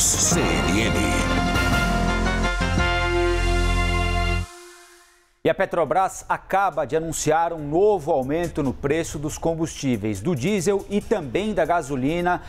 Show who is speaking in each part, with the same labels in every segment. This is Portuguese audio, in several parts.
Speaker 1: News CNN. E a Petrobras acaba de anunciar um novo aumento no preço dos combustíveis, do diesel e também da gasolina,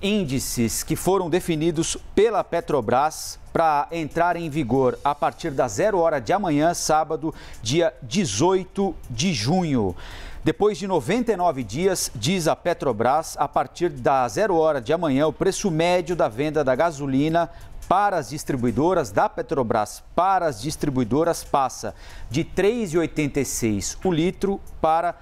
Speaker 1: índices que foram definidos pela Petrobras para entrar em vigor a partir da zero hora de amanhã, sábado, dia 18 de junho. Depois de 99 dias, diz a Petrobras, a partir da zero hora de amanhã, o preço médio da venda da gasolina para as distribuidoras da Petrobras para as distribuidoras passa de R$ 3,86 o litro para R$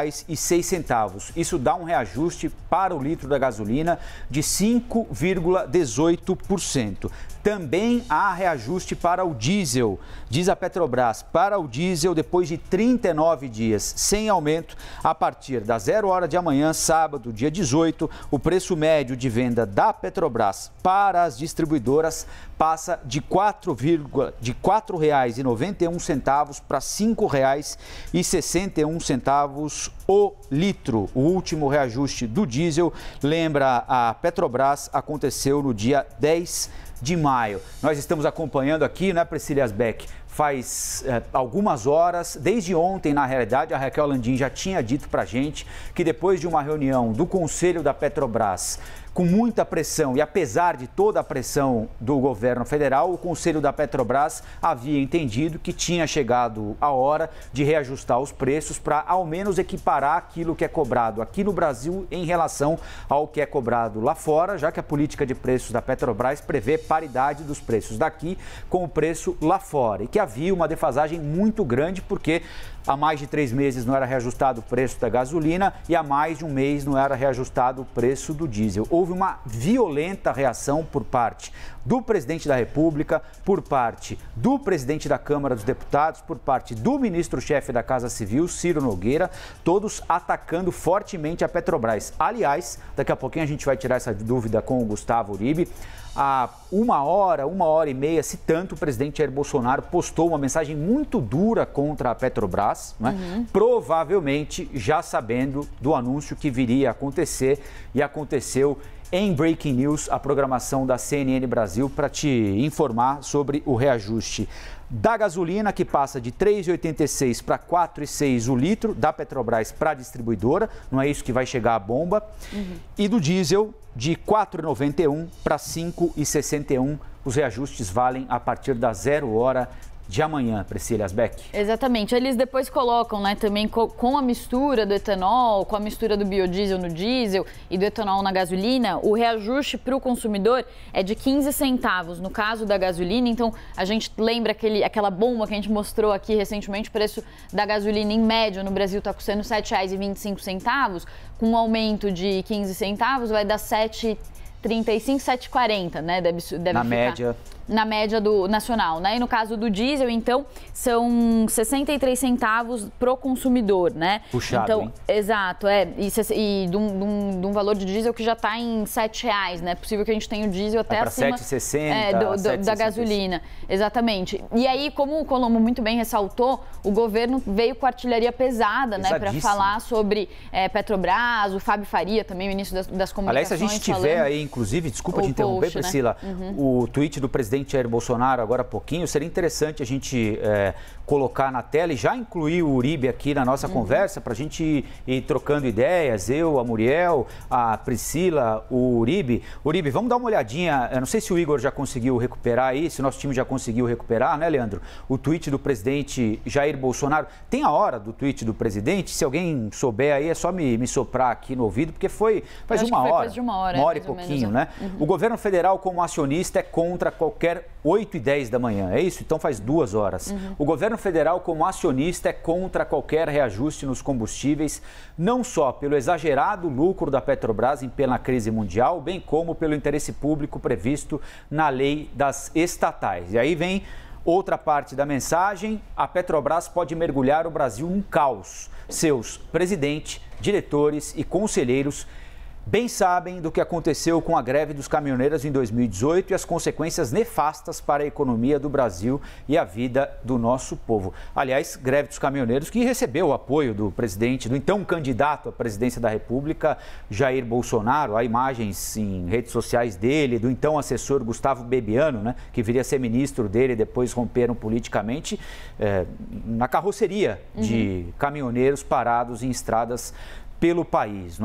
Speaker 1: 4,06. Isso dá um reajuste para o litro da gasolina de 5,18%. Também há reajuste para o diesel. Diz a Petrobras, para o diesel, depois de 39 dias sem aumento, a partir da zero hora de amanhã, sábado, dia 18, o preço médio de venda da Petrobras para as distribuidoras passa de R$ 4,91 para R$ 5,61 o litro. O último reajuste do diesel, lembra a Petrobras, aconteceu no dia 10 de maio. Nós estamos acompanhando aqui, né, Priscila Asbeck? faz é, algumas horas, desde ontem, na realidade, a Raquel Landim já tinha dito para a gente que depois de uma reunião do Conselho da Petrobras, com muita pressão e apesar de toda a pressão do governo federal, o Conselho da Petrobras havia entendido que tinha chegado a hora de reajustar os preços para ao menos equiparar aquilo que é cobrado aqui no Brasil em relação ao que é cobrado lá fora, já que a política de preços da Petrobras prevê paridade dos preços daqui com o preço lá fora e que a havia uma defasagem muito grande, porque há mais de três meses não era reajustado o preço da gasolina e há mais de um mês não era reajustado o preço do diesel. Houve uma violenta reação por parte do presidente da República, por parte do presidente da Câmara dos Deputados, por parte do ministro-chefe da Casa Civil, Ciro Nogueira, todos atacando fortemente a Petrobras. Aliás, daqui a pouquinho a gente vai tirar essa dúvida com o Gustavo Uribe. Há uma hora, uma hora e meia, se tanto, o presidente Jair Bolsonaro postou uma mensagem muito dura contra a Petrobras né? provavelmente já sabendo do anúncio que viria a acontecer e aconteceu em Breaking News, a programação da CNN Brasil para te informar sobre o reajuste da gasolina que passa de 3,86 para 4,6 o litro da Petrobras para a distribuidora, não é isso que vai chegar a bomba, uhum. e do diesel de 4,91 para 5,61. Os reajustes valem a partir da zero hora de amanhã, Priscila Asbeck.
Speaker 2: Exatamente. Eles depois colocam né, também co com a mistura do etanol, com a mistura do biodiesel no diesel e do etanol na gasolina, o reajuste para o consumidor é de 15 centavos no caso da gasolina. Então, a gente lembra aquele, aquela bomba que a gente mostrou aqui recentemente, o preço da gasolina em média no Brasil está custando R$ 7,25, com um aumento de 15 centavos vai dar R$ 7,35, 7,40, né? Deve, deve Na ficar... média na média do nacional, né? E no caso do diesel, então, são 63 centavos pro consumidor, né? Puxado, então, hein? Exato, é. E, e de, um, de, um, valor de diesel que já está em 7 reais, né? É possível que a gente tenha o diesel até Vai acima... 7,60, é, Da gasolina, exatamente. E aí, como o Colombo muito bem ressaltou, o governo veio com artilharia pesada, né? Para falar sobre é, Petrobras, o Fábio Faria também, o ministro das, das comunicações... Aliás, se a gente tiver falando... aí,
Speaker 1: inclusive, desculpa o te interromper, post, né? Priscila, né? uhum. o tweet do presidente presidente Jair Bolsonaro agora há pouquinho, seria interessante a gente é, colocar na tela e já incluir o Uribe aqui na nossa uhum. conversa, para a gente ir, ir, trocando ideias, eu, a Muriel, a Priscila, o Uribe. Uribe, vamos dar uma olhadinha, eu não sei se o Igor já conseguiu recuperar aí, se o nosso time já conseguiu recuperar, né, Leandro? O tweet do presidente Jair Bolsonaro. Tem a hora do tweet do presidente? Se alguém souber aí, é só me, me soprar aqui no ouvido, porque foi faz uma, foi hora, uma hora, uma hora, e pouquinho, menos, né? né? Uhum. O governo federal, como acionista, é contra qualquer quer 8 e 10 da manhã, é isso? Então faz duas horas. Uhum. O governo federal, como acionista, é contra qualquer reajuste nos combustíveis, não só pelo exagerado lucro da Petrobras em plena crise mundial, bem como pelo interesse público previsto na lei das estatais. E aí vem Outra parte da mensagem: a Petrobras pode mergulhar o Brasil num caos. Seus presidente, diretores e conselheiros bem sabem do que aconteceu com a greve dos caminhoneiros em 2018 e as consequências nefastas para a economia do Brasil e a vida do nosso povo. Aliás, greve dos caminhoneiros que recebeu o apoio do presidente, do então candidato à presidência da República, Jair Bolsonaro. Há imagens em redes sociais dele, do então assessor Gustavo Bebiano, né, que viria a ser ministro dele, e depois romperam politicamente, é, na carroceria uhum. de caminhoneiros parados em estradas pelo país.